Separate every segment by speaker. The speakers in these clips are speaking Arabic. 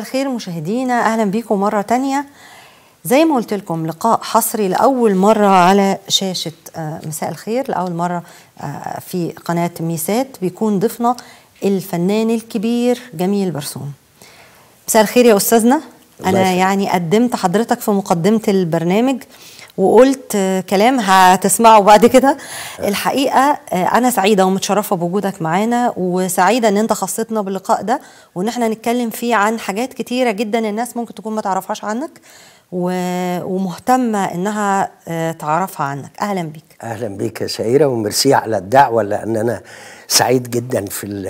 Speaker 1: مساء الخير مشاهدينا اهلا بيكم مره تانية زي ما قلت لكم لقاء حصري لاول مره على شاشه آه، مساء الخير لاول مره آه، في قناه ميسات بيكون ضيفنا الفنان الكبير جميل برسوم مساء الخير يا استاذنا انا يعني قدمت حضرتك في مقدمه البرنامج وقلت كلام هتسمعه بعد كده الحقيقه آه، انا سعيده ومتشرفه بوجودك معانا وسعيده ان انت خصتنا باللقاء ده وان احنا نتكلم فيه عن حاجات كتيره جدا الناس ممكن تكون ما تعرفهاش عنك ومهتمه انها آه، تعرفها عنك اهلا بيك
Speaker 2: اهلا بيك يا سعيره ومرسي على الدعوه لان انا سعيد جدا في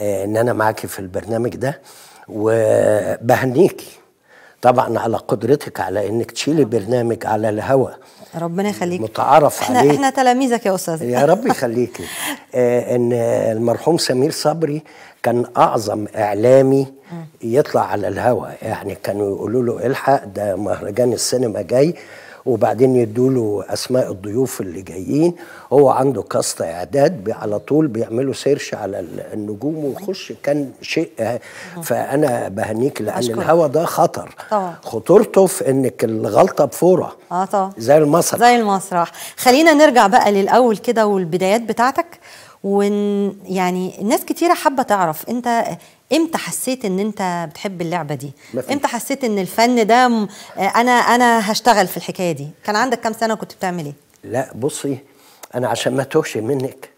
Speaker 2: آه، ان انا معاكي في البرنامج ده وبهنيكي طبعا على قدرتك على انك تشيلي برنامج على الهواء ربنا يخليك متعارف احنا عليه احنا
Speaker 1: تلاميذك يا استاذ يا
Speaker 2: رب يخليكي آه ان المرحوم سمير صبري كان اعظم اعلامي يطلع على الهواء يعني كانوا يقولوا له الحق ده مهرجان السينما جاي وبعدين يدوا له اسماء الضيوف اللي جايين هو عنده كاست اعداد على طول بيعملوا سيرش على النجوم ويخش كان شيء آه، فانا بهنيك لان الهوا ده خطر طبعا. خطورته في انك الغلطه بفوره اه طبعا زي المسرح
Speaker 1: زي المسرح خلينا نرجع بقى للاول كده والبدايات بتاعتك ون يعني ناس كتيره حابه تعرف انت امتى حسيت ان انت بتحب اللعبه دي مفيش. امتى حسيت ان الفن ده م... آه، انا انا هشتغل في الحكايه دي كان عندك كام سنه كنت بتعمل ايه
Speaker 2: لا بصي انا عشان ما توهش منك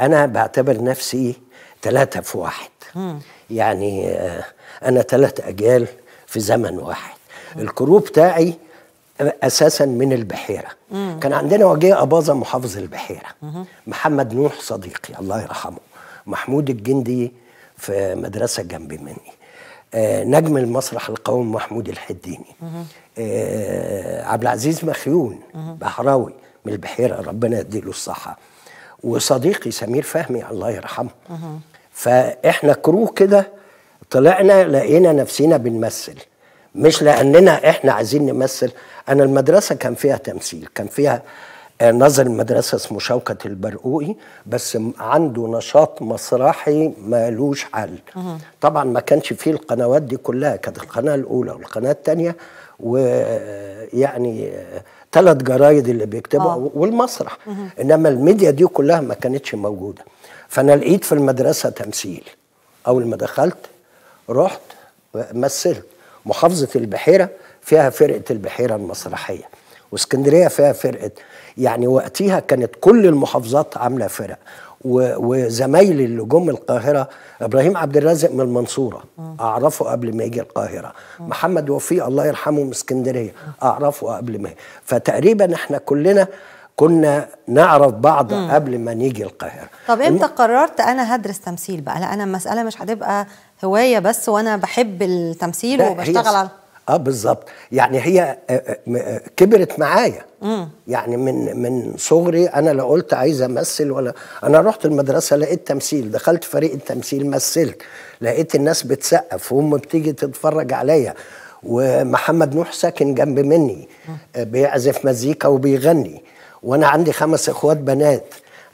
Speaker 2: انا بعتبر نفسي ثلاثه في واحد مم. يعني آه، انا ثلاث اجيال في زمن واحد مم. الكروب بتاعي اساسا من البحيره مم. كان عندنا وجيه اباظه محافظ البحيره مم. محمد نوح صديقي الله يرحمه محمود الجندي في مدرسه جنب مني آه، نجم المسرح القومي محمود الحديني آه، عبد العزيز مخيون بحراوي من البحيره ربنا يديله الصحه وصديقي سمير فهمي الله يرحمه فاحنا كرو كده طلعنا لقينا نفسينا بنمثل مش لاننا احنا عايزين نمثل انا المدرسه كان فيها تمثيل كان فيها آه، نظر المدرسة اسمه شوكة البرقوقي بس عنده نشاط مسرحي مالوش حل طبعا ما كانش فيه القنوات دي كلها كانت القناة الأولى والقناة الثانية ويعني آه، ثلاث آه، جرايد اللي بيكتبوا أوه. والمسرح إنما الميديا دي كلها ما كانتش موجودة فأنا لقيت في المدرسة تمثيل أول ما دخلت رحت مثلت محافظة البحيرة فيها فرقة البحيرة المسرحية واسكندريه فيها فرقه يعني وقتها كانت كل المحافظات عامله فرق وزمايلي اللي جم القاهره ابراهيم عبد الرازق من المنصوره اعرفه قبل ما يجي القاهره محمد وفي الله يرحمه من اسكندريه اعرفه قبل ما فتقريبا احنا كلنا كنا نعرف بعض مم. قبل ما نيجي القاهره طب امتى
Speaker 1: قررت انا هدرس تمثيل بقى لا انا المساله مش هتبقى هوايه بس وانا بحب التمثيل وبشتغل على
Speaker 2: اه بالظبط يعني هي آه، آه، آه، كبرت معايا يعني من من صغري انا لا قلت عايز امثل ولا انا رحت المدرسه لقيت تمثيل دخلت فريق التمثيل مثلت لقيت الناس بتسقف وهم بتيجي تتفرج عليا ومحمد نوح ساكن جنب مني بيعزف مزيكا وبيغني وانا عندي خمس اخوات بنات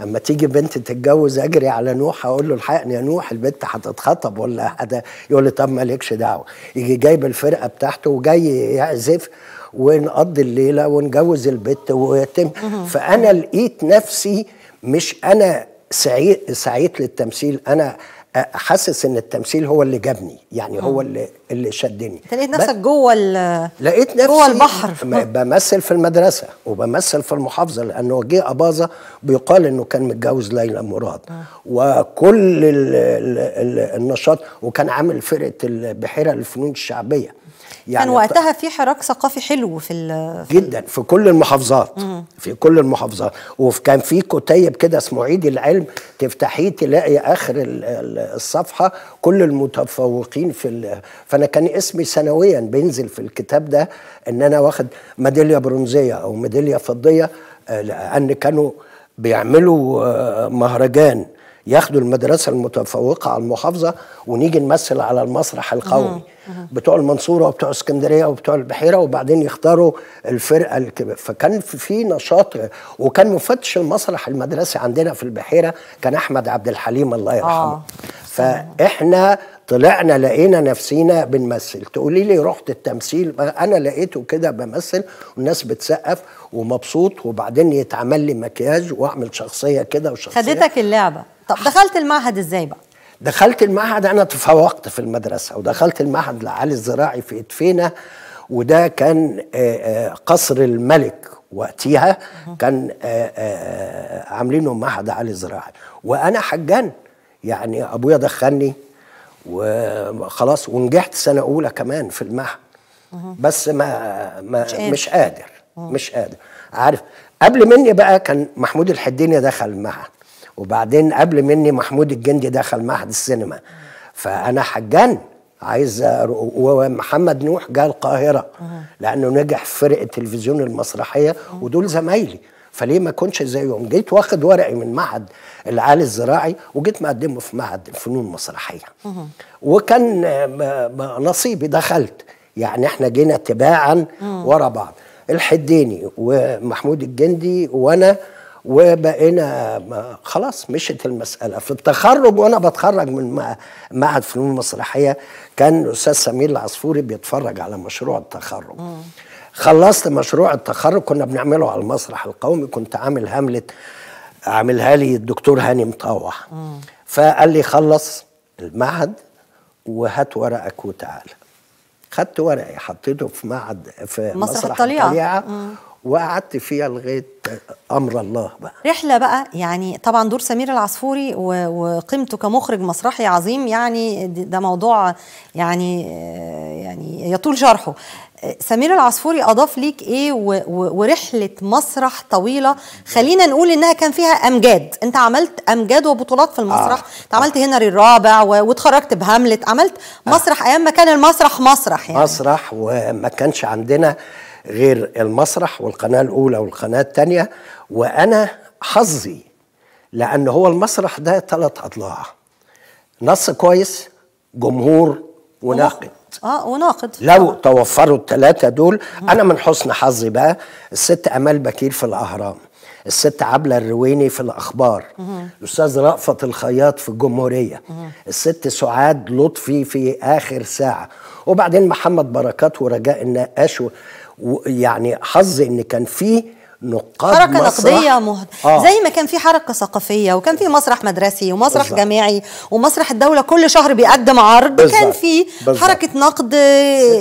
Speaker 2: اما تيجي بنت تتجوز اجري على نوح اقول له الحقني يا نوح البنت هتتخطب ولا هت... يقول لي طب مالكش دعوه يجي جايب الفرقه بتاعته وجاي يعزف ونقضي الليله ونجوز البت ويتم فانا لقيت نفسي مش انا سعيت سعيت للتمثيل انا حاسس ان التمثيل هو اللي جابني يعني هو اللي اللي شدني انت لقيت نفسك جوه لقيت نفسي جوه البحر بمثل في المدرسه وبمثل في المحافظه لانه جه اباظه بيقال انه كان متجوز ليلى مراد آه. وكل الـ الـ الـ النشاط وكان عامل فرقه البحيره للفنون الشعبيه يعني كان وقتها
Speaker 1: في حراك ثقافي حلو في, ال في
Speaker 2: جدا في كل المحافظات مم. في كل المحافظات وكان في كتيب كده اسمه عيد العلم تفتحيه تلاقي اخر الصفحه كل المتفوقين في فانا كان اسمي سنويا بينزل في الكتاب ده ان انا واخد ميداليه برونزيه او ميداليه فضيه آه، لان كانوا بيعملوا آه، مهرجان ياخدوا المدرسه المتفوقه على المحافظه ونيجي نمثل على المسرح القومي بتوع المنصوره وبتوع اسكندريه وبتوع البحيره وبعدين يختاروا الفرقه الكبيره فكان في نشاط وكان مفتش المسرح المدرسي عندنا في البحيره كان احمد عبد الحليم الله آه، يرحمه آه. فاحنا طلعنا لقينا نفسينا بنمثل تقولي لي رحت التمثيل انا لقيته كده بمثل والناس بتسقف ومبسوط وبعدين يتعمل لي مكياج واعمل شخصيه كده وشخصيه خدتك
Speaker 1: اللعبه طب دخلت المعهد ازاي بقى؟
Speaker 2: دخلت المعهد انا تفوقت في المدرسه ودخلت المعهد العالي الزراعي في ادفينا وده كان آه، آه، قصر الملك وقتها كان آه، عاملينه معهد عالي زراعي وانا حجان يعني ابويا دخلني وخلاص ونجحت سنه اولى كمان في المعهد بس ما, ما مش قادر مش قادر عارف قبل مني بقى كان محمود الحديني دخل المعهد وبعدين قبل مني محمود الجندي دخل معهد السينما فانا حجان عايز ومحمد نوح جه القاهره لانه نجح في فرق التلفزيون المسرحيه ودول زمايلي فليه ما كنتش زيهم جيت واخد ورقي من معهد العالي الزراعي وجيت مقدمه في معهد الفنون المسرحيه وكان نصيبي دخلت يعني احنا جينا تباعا ورا بعض الحديني ومحمود الجندي وانا وبقينا خلاص مشت المساله في التخرج وانا بتخرج من معهد فنون مسرحيه كان الاستاذ سمير العصفوري بيتفرج على مشروع التخرج مم. خلصت مشروع التخرج كنا بنعمله على المسرح القومي كنت عامل هاملت عاملها لي الدكتور هاني مطوع فقال لي خلص المعهد وهات ورقك وتعالى خدت ورقي حطيته في معهد في مسرح, مسرح الطليعه, الطليعة وقعدت فيها لغايه امر الله بقى
Speaker 1: رحله بقى يعني طبعا دور سمير العصفوري وقيمته كمخرج مسرحي عظيم يعني ده موضوع يعني يعني يطول شرحه سمير العصفوري اضاف ليك ايه ورحله مسرح طويله خلينا نقول انها كان فيها امجاد انت عملت امجاد وبطولات في المسرح آه. آه. عملت آه. هنري الرابع واتخرجت بهاملت عملت آه. مسرح آه. ايام ما كان المسرح مسرح يعني
Speaker 2: مسرح وما كانش عندنا آه غير المسرح والقناه الاولى والقناه الثانيه وانا حظي لان هو المسرح ده ثلاث اضلاع نص كويس جمهور وناقد
Speaker 1: اه وناقد لو
Speaker 2: توفروا الثلاثه دول انا من حسن حظي بقى الست امال بكير في الاهرام الست عبلة الرويني في الأخبار الأستاذ رأفت الخياط في الجمهورية الست سعاد لطفي في آخر ساعة وبعدين محمد بركات ورجاء النقاش ويعني حظي ان كان في نقاد حركة مسرح نقدية
Speaker 1: مهد... آه. زي ما كان في حركة ثقافية وكان في مسرح مدرسي ومسرح بالزبط. جامعي ومسرح الدولة كل شهر بيقدم عرض بالزبط. كان في بالزبط. حركة نقد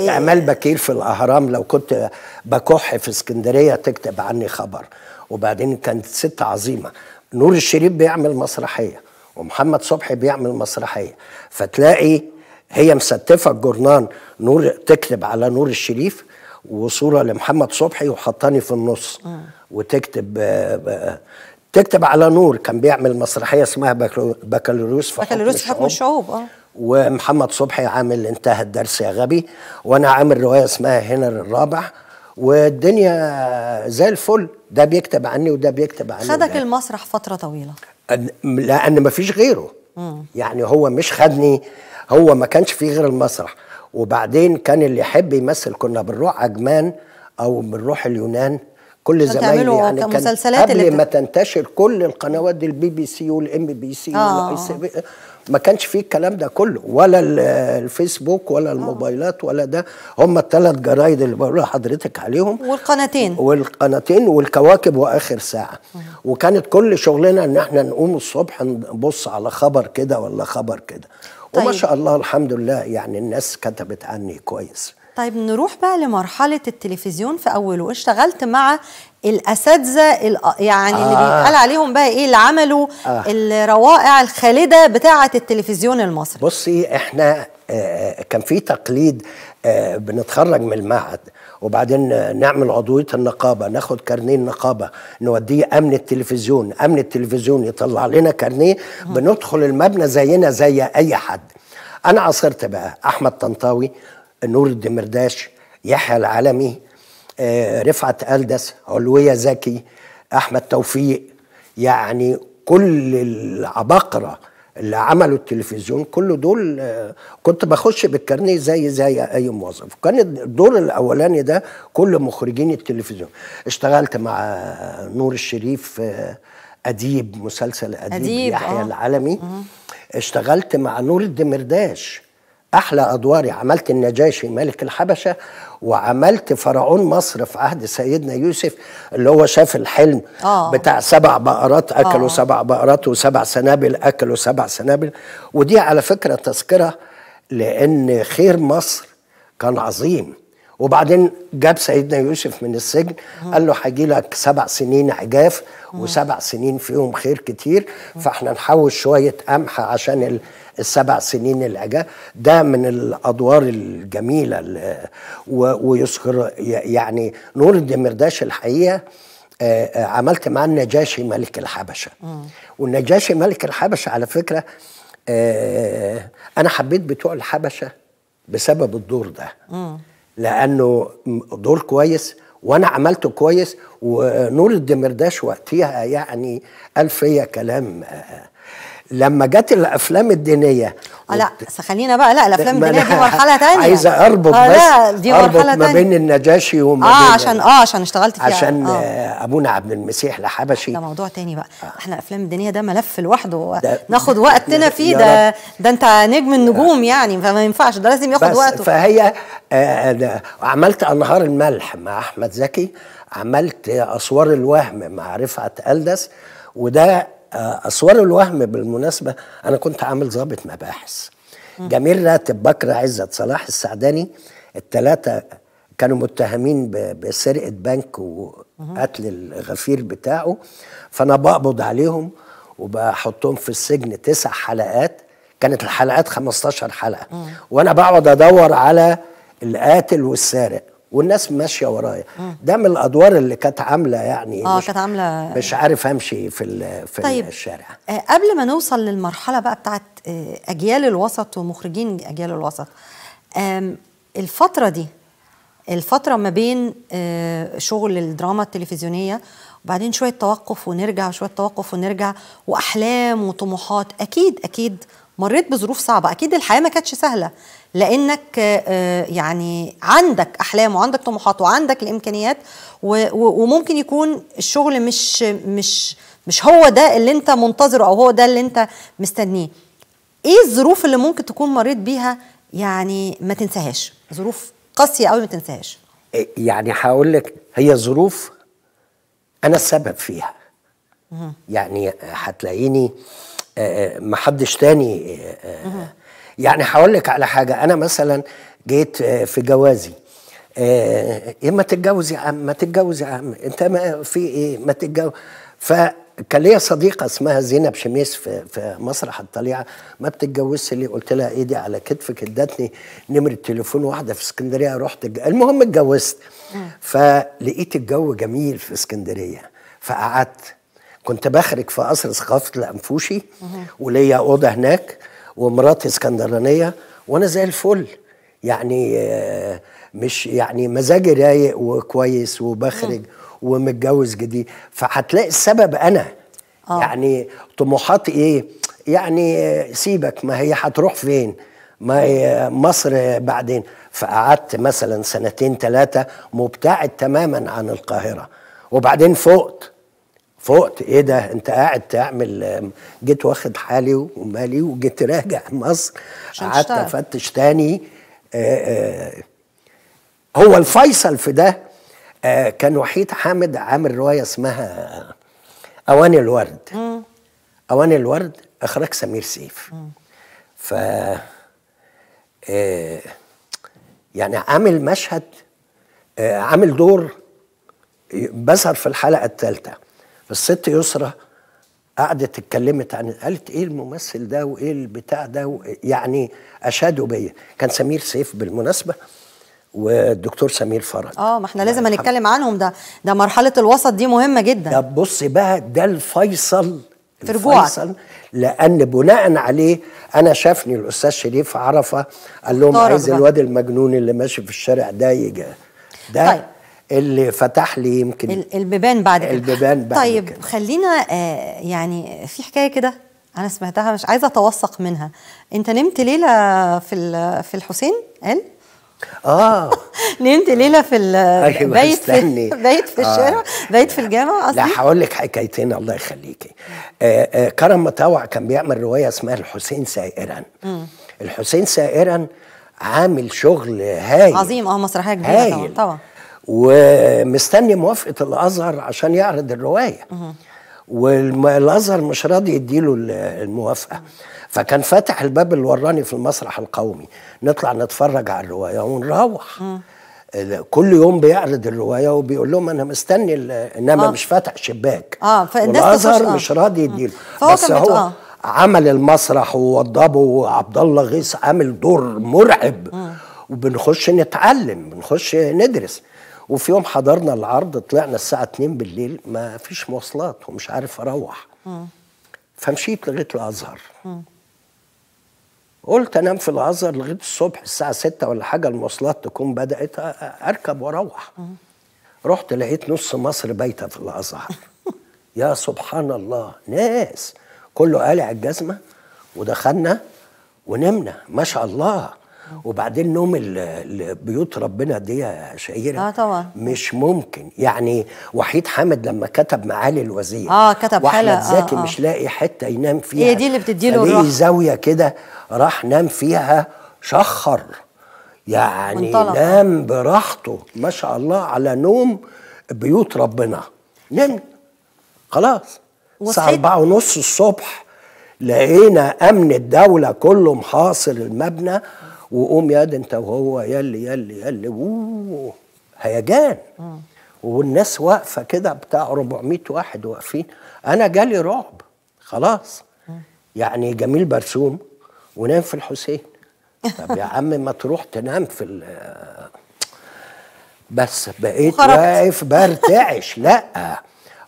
Speaker 2: اعمال بكير في الأهرام لو كنت بكح في اسكندرية تكتب عني خبر وبعدين كانت ست عظيمة نور الشريف بيعمل مسرحية ومحمد صبحي بيعمل مسرحية فتلاقي هي مستفة الجورنان نور تكتب على نور الشريف وصوره لمحمد صبحي وحطاني في النص آه. وتكتب آه، آه، تكتب على نور كان بيعمل مسرحيه اسمها بكالوريوس في بكالوريوس
Speaker 1: حكم الشعوب اه
Speaker 2: ومحمد صبحي عامل انتهى الدرس يا غبي وانا عامل روايه اسمها هنا الرابع والدنيا زي الفل ده بيكتب عني وده بيكتب عني خدك
Speaker 1: المسرح فتره طويله
Speaker 2: لان مفيش غيره يعني هو مش خدني هو ما كانش فيه غير المسرح وبعدين كان اللي يحب يمثل كنا بنروح عجمان او بنروح اليونان كل زمايلي يعني كان قبل ما تنتشر كل القنوات دي البي بي سي والام بي سي آه. ما كانش فيه الكلام ده كله ولا الفيسبوك ولا آه. الموبايلات ولا ده هم الثلاث جرايد اللي بقول لحضرتك عليهم
Speaker 1: والقناتين
Speaker 2: والقناتين والكواكب واخر ساعه آه. وكانت كل شغلنا ان احنا نقوم الصبح نبص على خبر كده ولا خبر كده طيب. وما شاء الله الحمد لله يعني الناس كتبت عني كويس
Speaker 1: طيب نروح بقى لمرحلة التلفزيون في أوله اشتغلت مع الاساتذه يعني آه. اللي بيتقال عليهم بقى ايه اللي عملوا آه. الروائع الخالده بتاعه التلفزيون المصري بصي احنا
Speaker 2: آه،, آه كان في تقليد آه بنتخرج من المعهد وبعدين نعمل عضويه النقابه ناخد كارنيه النقابه نوديه امن التلفزيون امن التلفزيون يطلع لنا كارنيه بندخل المبنى زينا زي اي حد انا عاصرت بقى احمد طنطاوي نور الدمرداش يحيى العالمي آه، رفعت ألدس علوية زكي أحمد توفيق يعني كل العباقرة اللي عملوا التلفزيون كل دول آه، كنت بخش بالكارنيه زي زي اي موظف كان الدور الاولاني ده كل مخرجين التلفزيون اشتغلت مع نور الشريف آه، اديب مسلسل اديب, أديب يحيى العالمي اشتغلت مع نور الدمرداش احلى ادواري عملت النجاشي ملك الحبشه وعملت فرعون مصر في عهد سيدنا يوسف اللي هو شاف الحلم آه. بتاع سبع بقرات اكلوا آه. سبع بقرات وسبع سنابل اكلوا سبع سنابل ودي على فكره تذكره لان خير مصر كان عظيم وبعدين جاب سيدنا يوسف من السجن قال له هيجي لك سبع سنين عجاف وسبع سنين فيهم خير كتير فاحنا نحوش شويه قمح عشان السبع سنين العجاف ده من الادوار الجميله ويذكر يعني نور الدمرداش الحقيقه آه، آه، عملت مع النجاشي ملك الحبشه والنجاشي ملك الحبشه على فكره آه، انا حبيت بتوع الحبشه بسبب الدور ده لانه دور كويس وانا عملته كويس ونور الدمرداش وقتها يعني قال فيا كلام آه، آه، لما جت الافلام الدينيه
Speaker 1: آه، لا خلينا بقى لا الافلام الدينيه دي مرحله ثانيه عايزه اربط آه، بس لا دي اربط ثانيه ما بين
Speaker 2: النجاشي وما اه عشان اه
Speaker 1: عشان اشتغلت فيها عشان
Speaker 2: آه. آه، ابونا عبد المسيح الحبشي ده موضوع
Speaker 1: ثاني بقى آه. احنا الافلام الدينيه ده ملف لوحده
Speaker 2: ناخد وقتنا فيه ده
Speaker 1: ده انت نجم النجوم آه. يعني فما ينفعش ده لازم ياخد وقته
Speaker 2: فهي آه عملت انهار الملح مع احمد زكي عملت اسوار الوهم مع رفعت الدس وده آه، اسوار الوهم بالمناسبه انا كنت عامل ضابط مباحث جميل راتب بكر عزت صلاح السعداني الثلاثه كانوا متهمين بسرقه بنك وقتل الغفير بتاعه فانا بقبض عليهم وبحطهم في السجن تسع حلقات كانت الحلقات 15 حلقه وانا بقعد ادور على القاتل والسارق والناس ماشيه ورايا ده من الادوار اللي كانت عامله يعني اه كانت
Speaker 1: عامله مش
Speaker 2: عارف امشي في في طيب الشارع
Speaker 1: آه قبل ما نوصل للمرحله بقى بتاعت آه اجيال الوسط ومخرجين اجيال الوسط آه الفتره دي الفتره ما بين آه شغل الدراما التلفزيونيه وبعدين شويه توقف ونرجع وشويه توقف ونرجع واحلام وطموحات اكيد اكيد مريت بظروف صعبه اكيد الحياه ما كانتش سهله لانك آه، يعني عندك احلام وعندك طموحات وعندك الامكانيات وممكن يكون الشغل مش مش مش هو ده اللي انت منتظره او هو ده اللي انت مستنيه ايه الظروف اللي ممكن تكون مريت بيها يعني ما تنساهاش ظروف قاسيه قوي ما تنساهاش
Speaker 2: إيه، يعني هقول لك هي ظروف انا السبب فيها يعني هتلاقيني آه، آه، محدش حدش تاني يعني هقول لك على حاجه انا مثلا جيت آه، في جوازي آه، يا ما تتجوز يا عم ما تتجوز يا عم انت ما في ايه ما تتجوز فكان ليا صديقه اسمها زينب شميس في, في مسرح الطليعه ما بتتجوزش ليه قلت لها ايدي على كتفك ادتني نمره تليفون واحده في اسكندريه رحت المهم اتجوزت فلقيت الجو جميل في اسكندريه فقعدت كنت بخرج في قصر ثقافه الانفوشي وليا اوضه هناك ومراتي اسكندرانيه وانا زي الفل يعني آه، مش يعني مزاجي رايق وكويس وبخرج ومتجوز جديد فهتلاقي السبب انا آه. يعني طموحاتي ايه يعني آه، سيبك ما هي هتروح فين ما هي مصر بعدين فقعدت مثلا سنتين ثلاثه مبتعد تماما عن القاهره وبعدين فقت فقت ايه ده انت قاعد تعمل جيت واخد حالي ومالي وجيت راجع مصر قعدت افتش تاني آه، آه، هو الفيصل في ده آه، كان وحيد حامد عامل روايه اسمها اواني الورد اواني الورد اخراج سمير سيف ف يعني عامل مشهد عامل دور بظهر في الحلقه الثالثه الست يسرى قعدت اتكلمت عن قالت ايه الممثل ده وايه البتاع ده يعني اشادوا بيا كان سمير سيف بالمناسبه والدكتور سمير فرج
Speaker 1: اه ما احنا لازم هنتكلم عنهم ده ده مرحله الوسط دي مهمه جدا
Speaker 2: طب بص بقى ده الفيصل في رجوعك لان بناء عليه انا شافني الاستاذ شريف عرفه قال لهم عايز الواد المجنون اللي ماشي في الشارع ده يجي ده طيب. اللي فتح لي يمكن
Speaker 1: البيبان بعد كده
Speaker 2: البيبان بعد طيب كده.
Speaker 1: خلينا آه يعني في حكايه كده انا سمعتها مش عايزه اتوثق منها انت نمت ليله في في الحسين قال اه نمت ليله في البيت أيوة، بايت في بايت في الشارع آه. بايت في الجامع اصلا لا
Speaker 2: هقول لك حكايتين الله يخليكي آه آه كرم مطاوع كان بيعمل روايه اسمها الحسين سائرا الحسين سائرا عامل شغل هايل عظيم اه مسرحيه كبيره هايل. طبعا ومستني موافقه الازهر عشان يعرض الروايه والازهر مش راضي يديله الموافقه فكان فاتح الباب اللي وراني في المسرح القومي نطلع نتفرج على الروايه ونروح كل يوم بيعرض الروايه وبيقول لهم انا مستني انما آه. مش فاتح شباك
Speaker 1: اه والازهر آه. مش
Speaker 2: راضي يديله آه. بس هو آه. عمل المسرح ووضبه وعبد الله غيث عامل دور مرعب آه. وبنخش نتعلم بنخش ندرس وفي يوم حضرنا العرض طلعنا الساعه 2 بالليل ما فيش مواصلات ومش عارف اروح فمشيت لغايه الازهر قلت انام في الازهر لغايه الصبح الساعه 6 ولا حاجه المواصلات تكون بدات اركب واروح رحت لقيت نص مصر بايته في الازهر يا سبحان الله ناس كله قالع الجزمه ودخلنا ونمنا ما شاء الله وبعدين نوم بيوت ربنا دي شهيرة اه طبعا مش ممكن يعني وحيد حامد لما كتب معالي الوزير اه كتب حلقه واحمد آه، زكي آه آه. مش لاقي حته ينام فيها هي دي اللي بتديله الروح زاويه كده راح نام فيها شخر يعني نام براحته ما شاء الله على نوم بيوت ربنا نام خلاص الساعه 4 ونص الصبح لقينا امن الدوله كله محاصر المبنى وقوم ياد انت وهو يلي يلي يلي هيجان والناس واقفه كده بتاع 400 واحد واقفين انا جالي رعب خلاص يعني جميل برسوم ونام في الحسين طب يا عم ما تروح تنام في آه، بس بقيت واقف برتعش لا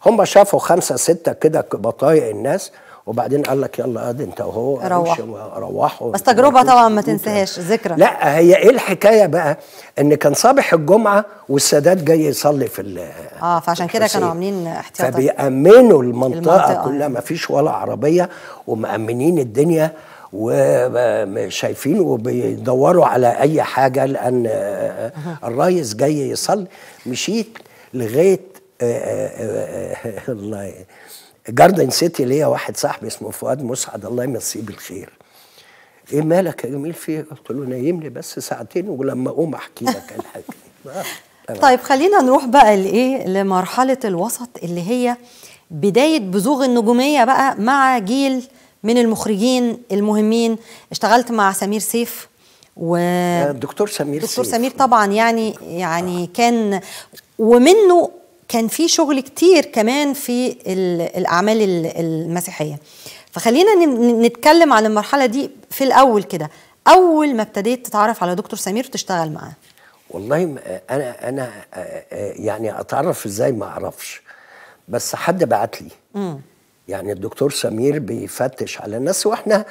Speaker 2: هم شافوا خمسة ستة كده بطايق الناس وبعدين قال لك يلا ادي انت وهو روحوا روحوا بس تجربه طبعا ما
Speaker 1: تنساهاش ذكرى لا
Speaker 2: هي ايه الحكايه بقى ان كان صباح الجمعه والسادات جاي يصلي في
Speaker 1: اه فعشان كده كانوا عاملين احتياطات
Speaker 2: فبيامنوا المنطقه, المنطقة. كلها ما فيش ولا عربيه ومامنين الدنيا وشايفين وبيدوروا على اي حاجه لان الريس جاي يصلي مشيت لغايه آه، آه، آه، الله جاردن سيتي ليا واحد صاحبي اسمه فؤاد مسعد الله يمسيه بالخير ايه مالك يا جميل في إيه؟ قلت له نايمني بس ساعتين ولما اقوم احكي لك الحاجه طيب
Speaker 1: خلينا نروح بقى لايه لمرحله الوسط اللي هي بدايه بزوغ النجوميه بقى مع جيل من المخرجين المهمين اشتغلت مع سمير سيف و دكتور سمير دكتور سيف. سمير طبعا يعني يعني آه. كان ومنه كان في شغل كتير كمان في الاعمال المسيحيه فخلينا نتكلم عن المرحله دي في الاول كده اول ما ابتديت تتعرف على دكتور سمير وتشتغل معاه
Speaker 2: والله انا انا يعني اتعرف ازاي ما اعرفش بس حد بعت لي يعني الدكتور سمير بيفتش على الناس واحنا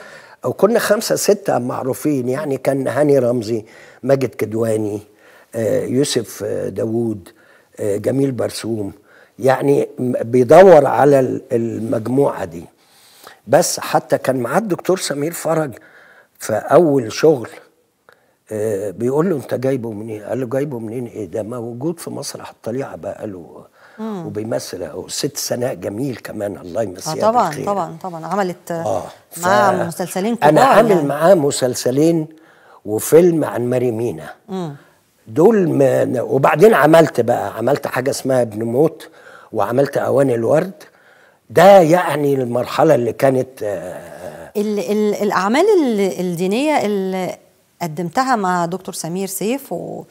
Speaker 2: او كنا خمسه سته معروفين يعني كان هاني رمزي ماجد كدواني آه، يوسف آه، داوود جميل برسوم يعني بيدور على المجموعه دي بس حتى كان معاه الدكتور سمير فرج في اول شغل آه، بيقول له انت جايبه منين؟ قال له جايبه منين ايه ده موجود في مسرح الطليعه بقى له
Speaker 1: وبيمثل
Speaker 2: اهو ست سناء جميل كمان الله يمسيها آه طبعا بالخير. طبعا
Speaker 1: طبعا عملت آه معاه مسلسلين كبار انا عامل يعني.
Speaker 2: معاه مسلسلين وفيلم عن ماري مينا مم. دول ما وبعدين عملت بقى عملت حاجه اسمها ابن موت وعملت اواني الورد ده يعني المرحله اللي كانت آه، آه،
Speaker 1: ال ال الاعمال الدينيه اللي قدمتها مع دكتور سمير سيف و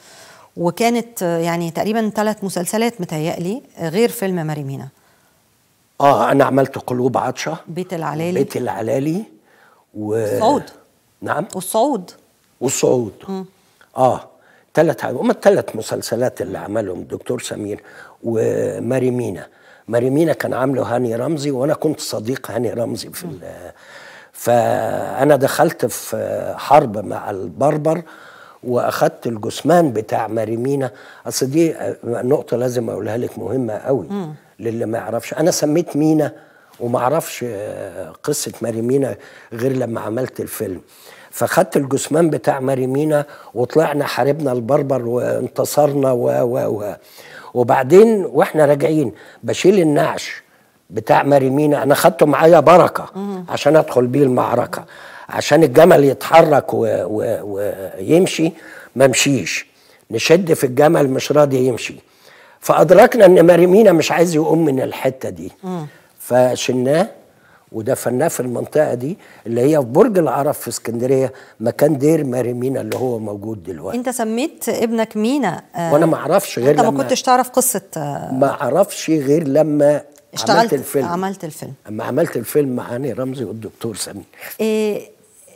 Speaker 1: وكانت يعني تقريبا ثلاث مسلسلات متهيألي غير فيلم ماريمينا
Speaker 2: اه انا عملت قلوب عطشه
Speaker 1: بيت العلالي
Speaker 2: بيت العلالي و الصعود نعم والصعود والصعود م. اه ثلاث هم الثلاث مسلسلات اللي عملهم الدكتور سمير وماري مينا ماري مينا كان عامله هاني رمزي وانا كنت صديق هاني رمزي في فانا دخلت في حرب مع البربر واخدت الجثمان بتاع ماري مينا اصل دي نقطه لازم اقولها لك مهمه قوي للي ما يعرفش انا سميت مينا وما اعرفش قصه ماري مينا غير لما عملت الفيلم فخدت الجثمان بتاع مريمينا وطلعنا حاربنا البربر وانتصرنا و و و وبعدين واحنا راجعين بشيل النعش بتاع مريمينا انا خدته معايا بركه عشان ادخل بيه المعركه عشان الجمل يتحرك ويمشي ما مشيش نشد في الجمل مش راضي يمشي فادركنا ان مريمينا مش عايز يقوم من الحته دي فشلناه وده فنان في المنطقه دي اللي هي في برج العرب في اسكندريه مكان دير ماري مينا اللي هو موجود دلوقتي انت
Speaker 1: سميت ابنك مينا آه وانا ما
Speaker 2: اعرفش غير انت ما كنتش
Speaker 1: تعرف قصه آه
Speaker 2: ما اعرفش غير لما اشتغلت عملت الفيلم عملت الفيلم اما عملت الفيلم
Speaker 1: مع هاني رمزي والدكتور سمير إيه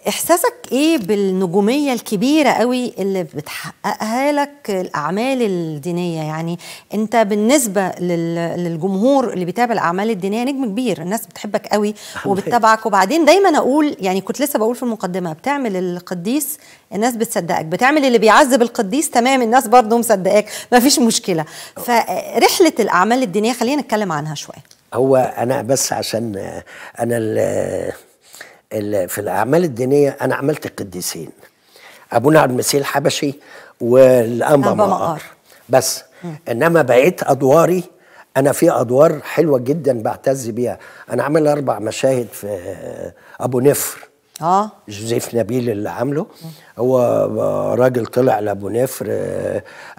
Speaker 1: احساسك ايه بالنجوميه الكبيره قوي اللي بتحققها لك الاعمال الدينيه يعني انت بالنسبه للجمهور اللي بيتابع الاعمال الدينيه نجم كبير الناس بتحبك قوي وبتتابعك وبعدين دايما اقول يعني كنت لسه بقول في المقدمه بتعمل القديس الناس بتصدقك بتعمل اللي بيعذب القديس تمام الناس برضه مصدقاك مفيش مشكله فرحله الاعمال الدينيه خلينا نتكلم عنها شويه
Speaker 2: هو انا بس عشان انا في الاعمال الدينيه انا عملت القديسين ابونا نعم عبد المسيح الحبشي والانبا مقار بس انما بقيت ادواري انا في ادوار حلوه جدا بعتز بيها انا عامل اربع مشاهد في ابو نفر اه جوزيف نبيل اللي عامله هو راجل طلع لابو نفر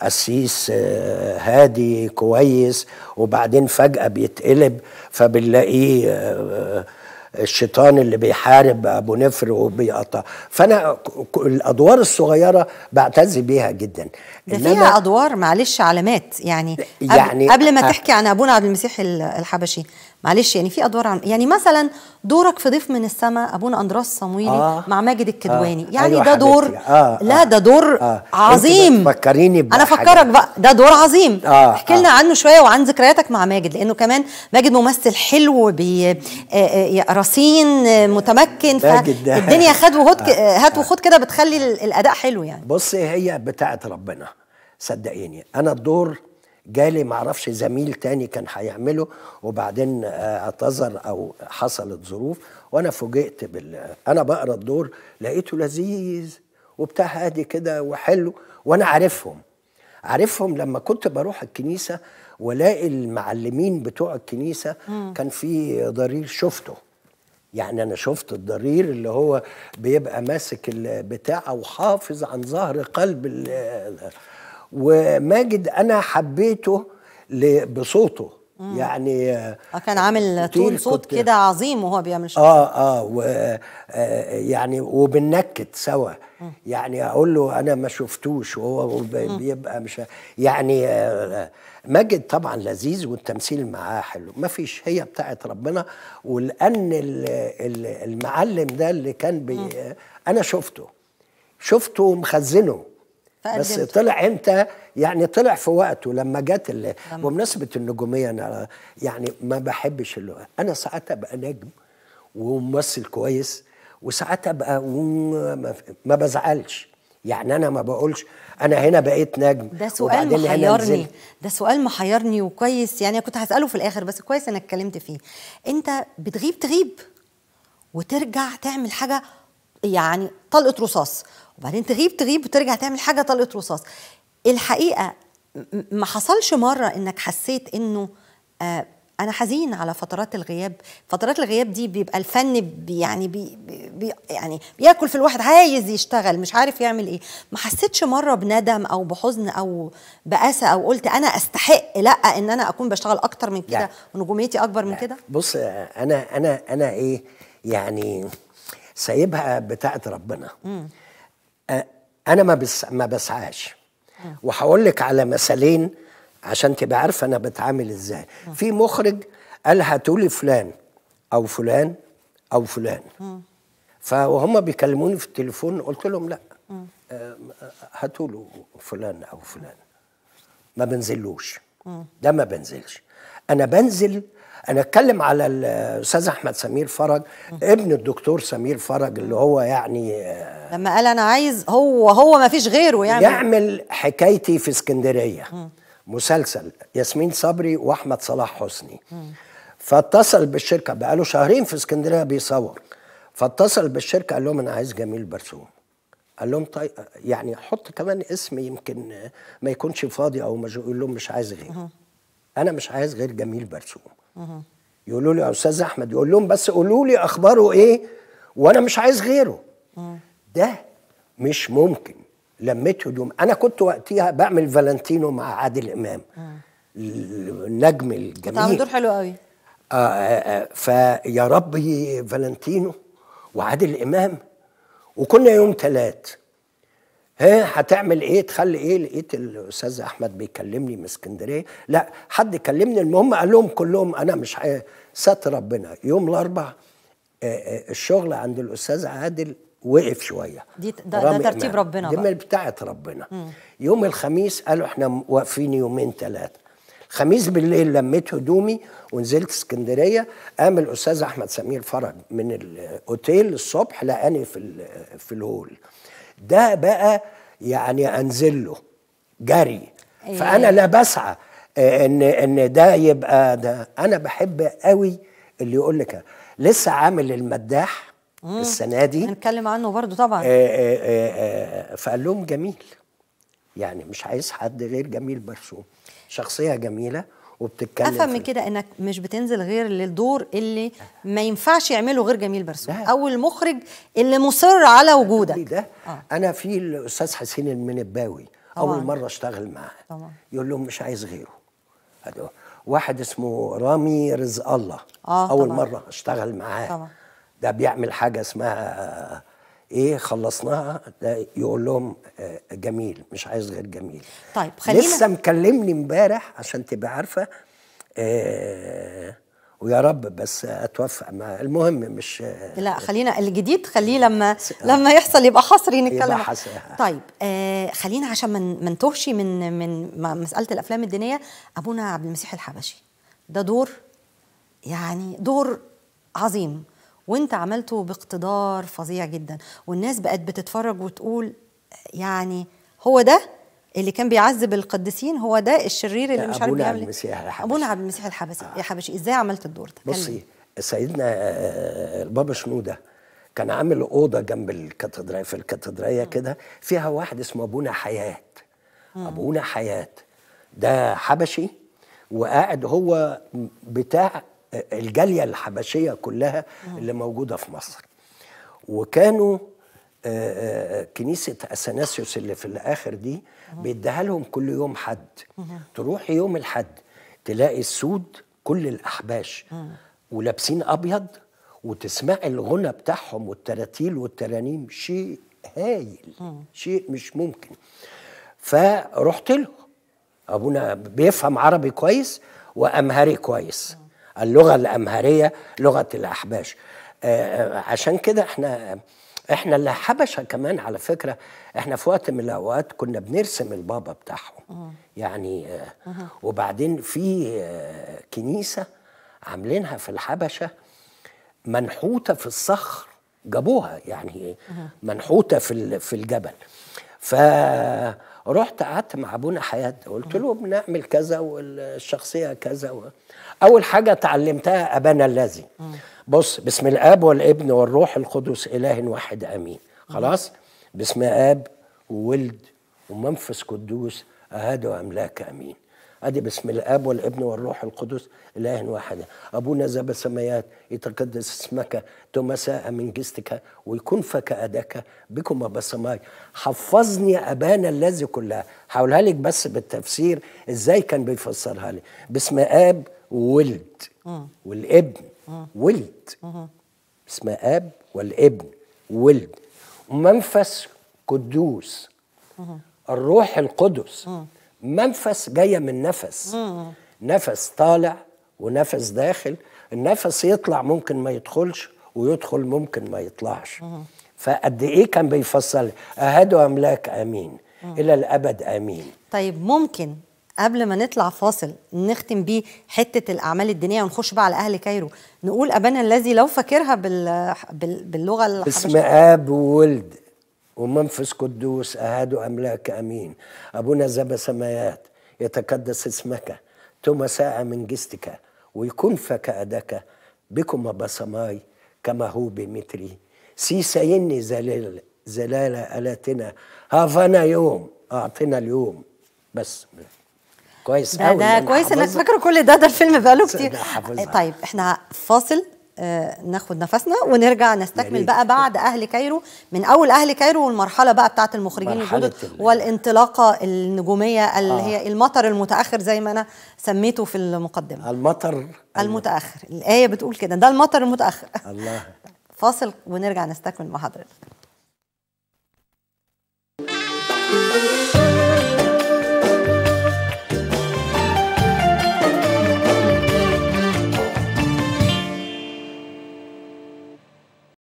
Speaker 2: قسيس آه، آه، هادي كويس وبعدين فجاه بيتقلب فبنلاقيه آه، الشيطان اللي بيحارب ابو نفر وبيقطع فانا الادوار الصغيره بعتزي بيها جدا ده فيها
Speaker 1: ادوار معلش علامات يعني, يعني قبل ما تحكي عن ابونا عبد المسيح الحبشي معلش يعني في ادوار عن... يعني مثلا دورك في ضيف من السماء ابونا اندراس صمويلي آه مع ماجد الكدواني آه يعني أيوة ده دور
Speaker 2: آه. آه لا ده دور آه عظيم فكريني انا افكرك
Speaker 1: بقى ده دور عظيم آه, آه. احكي لنا آه عنه شويه وعن ذكرياتك مع ماجد لانه كمان ماجد ممثل حلو آه، رصين متمكن فالدنيا خد وهد آه هات وخد كده بتخلي الاداء حلو يعني
Speaker 2: بص هي بتاعه ربنا صدقيني انا الدور جالي معرفش زميل تاني كان هيعمله وبعدين آه، اعتذر او حصلت ظروف وانا فوجئت بال انا بقرا الدور لقيته لذيذ وبتاع هادي كده وحلو وانا عارفهم عارفهم لما كنت بروح الكنيسه والاقي المعلمين بتوع الكنيسه مم. كان في ضرير شفته يعني انا شفت الضرير اللي هو بيبقى ماسك البتاع وحافظ عن ظهر قلب وماجد انا حبيته بصوته مم. يعني آه،
Speaker 1: كان عامل طول صوت كده عظيم وهو بيعمل شغل اه
Speaker 2: اه ويعني آه، يعني وبننكت سوا مم. يعني اقول له انا ما شفتوش وهو بيبقى مش يعني آه،, آه ماجد طبعا لذيذ والتمثيل معاه حلو ما فيش هي بتاعت ربنا ولان المعلم ده اللي كان بي انا شفته شفته مخزنه بس طلع امتى يعني طلع في وقته لما جت بمناسبه النجوميه انا يعني ما بحبش اللغه انا ساعات ابقى نجم وممثل كويس وساعات ابقى ما بزعلش يعني انا ما بقولش انا هنا بقيت نجم ده سؤال محيرني
Speaker 1: ده سؤال محيرني وكويس يعني كنت هساله في الاخر بس كويس انك اتكلمت فيه انت بتغيب تغيب وترجع تعمل حاجه يعني طلقه رصاص وبعدين تغيب تغيب وترجع تعمل حاجه طلقه رصاص الحقيقه ما حصلش مره انك حسيت انه آه انا حزين على فترات الغياب فترات الغياب دي بيبقى الفن بي يعني بي بي يعني بياكل في الواحد عايز يشتغل مش عارف يعمل ايه ما حسيتش مره بندم او بحزن او بأسى او قلت انا استحق لا ان انا اكون بشتغل اكتر من كده نعم. ونجوميتي اكبر من نعم. كده
Speaker 2: بص انا انا انا ايه يعني سايبها بتاعه ربنا مم. انا ما بس ما بسعاش وهقول لك على مثالين عشان تبقى عارفه انا بتعامل ازاي في مخرج قال هاتوا لي فلان او فلان او فلان فهم بيكلموني في التليفون قلت لهم لا هاتوا له فلان او فلان ما بنزلوش ده ما بنزلش انا بنزل انا اتكلم على الاستاذ احمد سمير فرج ابن الدكتور سمير فرج اللي هو يعني آه،
Speaker 1: لما قال انا عايز هو هو ما فيش غيره يعني يعمل
Speaker 2: حكايتي في اسكندريه مسلسل ياسمين صبري واحمد صلاح حسني فاتصل بالشركه بقاله شهرين في اسكندريه بيصور فاتصل بالشركه قال لهم انا عايز جميل برسوم قال لهم طيب يعني حط كمان اسم يمكن ما يكونش فاضي او يقول لهم مش عايز غيره انا مش عايز غير جميل برسوم يقولوا لي يا استاذ احمد يقول لهم بس قولوا لي اخباره ايه وانا مش عايز غيره ده مش ممكن لميت هدوم انا كنت وقتها بعمل فالنتينو مع عادل امام النجم الجميل كان دور حلو قوي آه،, آه آه فيا ربي فالنتينو وعادل امام وكنا يوم ثلاث ها هتعمل ايه تخلي ايه لقيت الاستاذ احمد بيكلمني من اسكندريه لا حد كلمني المهم قال لهم كلهم انا مش سات ربنا يوم الاربع الشغل عند الاستاذ عادل وقف شويه
Speaker 1: دي ده, ده ترتيب ربنا دي
Speaker 2: بتاعه ربنا مم. يوم الخميس قالوا احنا واقفين يومين ثلاثه خميس بالليل لميت هدومي ونزلت اسكندريه قام الاستاذ احمد سمير فرج من الاوتيل الصبح لقاني في في الهول ده بقى يعني انزل له جري أيوة. فانا لا بسعى آه، ان ان ده يبقى ده انا بحب قوي اللي يقول لك إيه، لسه عامل المداح مم. السنه دي
Speaker 1: هنتكلم عنه برضو طبعا آآ آه،
Speaker 2: آآ آه، آآ فقال لهم جميل يعني مش عايز حد غير جميل برسوم شخصيه جميله وبتتكلم افهم من
Speaker 1: كده انك مش بتنزل غير للدور اللي ما ينفعش يعمله غير جميل برسوم او المخرج اللي مصر على وجودك ده آه. انا في الاستاذ
Speaker 2: حسين المنباوي اول مره اشتغل معاه طبعا يقول لهم مش عايز غيره واحد اسمه رامي رزق الله آه اول طبعا. مره اشتغل معاه طبعا. ده بيعمل حاجه اسمها ايه خلصناها ده يقول لهم آه، جميل مش عايز غير جميل
Speaker 1: طيب خلينا لسه
Speaker 2: مكلمني امبارح عشان تبقى عارفه آه ويا رب بس اتوفق ما المهم مش آه،
Speaker 1: لا خلينا الجديد خليه لما آه. لما يحصل يبقى حصري نتكلم طيب آه خلينا عشان ما نتوهش من من مساله الافلام الدينيه ابونا عبد المسيح الحبشي ده دور يعني دور عظيم وانت عملته باقتدار فظيع جدا والناس بقت بتتفرج وتقول يعني هو ده اللي كان بيعذب القديسين هو ده الشرير اللي مش عارف ابونا عبد إيه؟ المسيح الحبشي ابونا عبد المسيح الحبشي آه. يا حبشي ازاي عملت الدور ده بصي
Speaker 2: إيه؟ سيدنا آه، آه، البابا شنوده كان عامل اوضه جنب الكاتدرائيه في الكاتدرائيه كده فيها واحد اسمه ابونا حياه ابونا حياه ده حبشي وقاعد هو بتاع الجاليه الحبشيه كلها اللي موجوده في مصر وكانوا آه، آه، كنيسة أثناسيوس اللي في الآخر دي بيديها لهم كل يوم حد تروح يوم الحد تلاقي السود كل الأحباش ولابسين أبيض وتسمع الغنى بتاعهم والتراتيل والترانيم شيء هايل شيء مش ممكن فرحت له أبونا بيفهم عربي كويس وأمهري كويس اللغه الامهريه لغه الاحباش آه، آه، عشان كده احنا احنا اللي حبشه كمان على فكره احنا في وقت من الاوقات كنا بنرسم البابا بتاعهم يعني آه، وبعدين في كنيسه عاملينها في الحبشه منحوته في الصخر جابوها يعني إيه؟ منحوته في في الجبل ف رحت قعدت مع ابونا حياد قلت له بنعمل كذا والشخصية كذا و... أول حاجة تعلمتها أبانا الذي بص بسم الآب والابن والروح القدس إله واحد آمين خلاص بسم آب وولد ومنفس قدوس أهدوا أملاك أمين أدي بسم الآب والابن والروح القدس إله واحد أبونا ذا بسميات يتقدس اسمك تمساء من جستك ويكون اداك بكم بسماي حفظني أبانا الذي كلها هقولها لك بس بالتفسير إزاي كان بيفسرها لي باسم آب وولد والابن ولد باسم آب والابن ولد ومنفس قدوس الروح القدس منفس جايه من نفس مم. نفس طالع ونفس داخل النفس يطلع ممكن ما يدخلش ويدخل ممكن ما يطلعش فقد ايه كان بيفصل اهدوا املاك امين مم. الى الابد امين
Speaker 1: طيب ممكن قبل ما نطلع فاصل نختم بيه حته الاعمال الدينيه ونخش بقى على اهل كايرو نقول ابانا الذي لو فاكرها بال... بال... باللغه الحبشيه اسم
Speaker 2: اب وولد ومنفذ قدوس أهاد أملاك أمين أبونا زب سمايات يتقدس اسمك ساعة من جستك ويكون أداك بكم بصماي كما هو بمتري سيسيني زلال زلالة ألاتنا هافانا يوم أعطينا اليوم بس كويس ده, ده كويس انك فاكره
Speaker 1: كل ده ده الفيلم بقاله كتير طيب احنا فاصل آه، ناخد نفسنا ونرجع نستكمل يعني بقى بعد اهل كايرو من اول اهل كايرو والمرحله بقى بتاعه المخرجين الجدد والانطلاقه النجوميه اللي آه. هي المطر المتاخر زي ما انا سميته في المقدمه المطر المتاخر الايه بتقول كده ده المطر المتاخر الله فاصل ونرجع نستكمل مع حضرتك